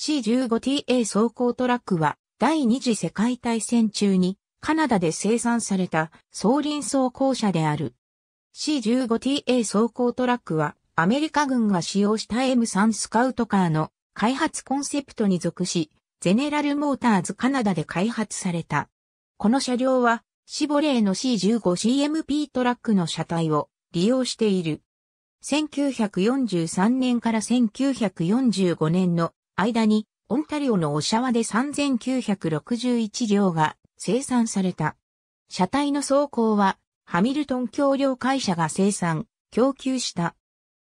C15TA 走行トラックは第二次世界大戦中にカナダで生産された総輪走行車である。C15TA 走行トラックはアメリカ軍が使用した M3 スカウトカーの開発コンセプトに属し、ゼネラルモーターズカナダで開発された。この車両はシボレーの C15CMP トラックの車体を利用している。1943年から1945年の間に、オンタリオのオシャワで3961両が生産された。車体の走行は、ハミルトン橋梁会社が生産、供給した。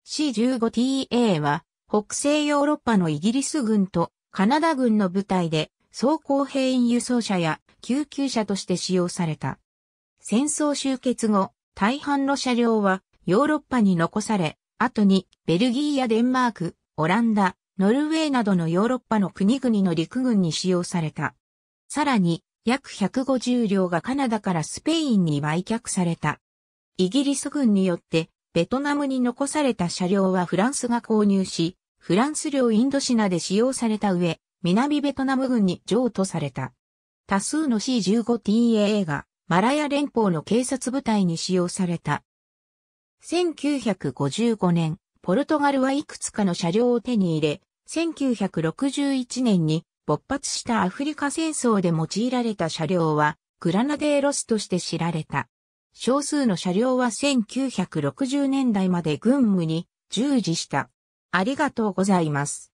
C15TA は、北西ヨーロッパのイギリス軍とカナダ軍の部隊で、装甲兵員輸送車や救急車として使用された。戦争終結後、大半の車両はヨーロッパに残され、後にベルギーやデンマーク、オランダ、ノルウェーなどのヨーロッパの国々の陸軍に使用された。さらに、約150両がカナダからスペインに売却された。イギリス軍によって、ベトナムに残された車両はフランスが購入し、フランス領インドシナで使用された上、南ベトナム軍に譲渡された。多数の C15TA がマラヤ連邦の警察部隊に使用された。1955年、ポルトガルはいくつかの車両を手に入れ、1961年に勃発したアフリカ戦争で用いられた車両はグラナデーロスとして知られた。少数の車両は1960年代まで軍務に従事した。ありがとうございます。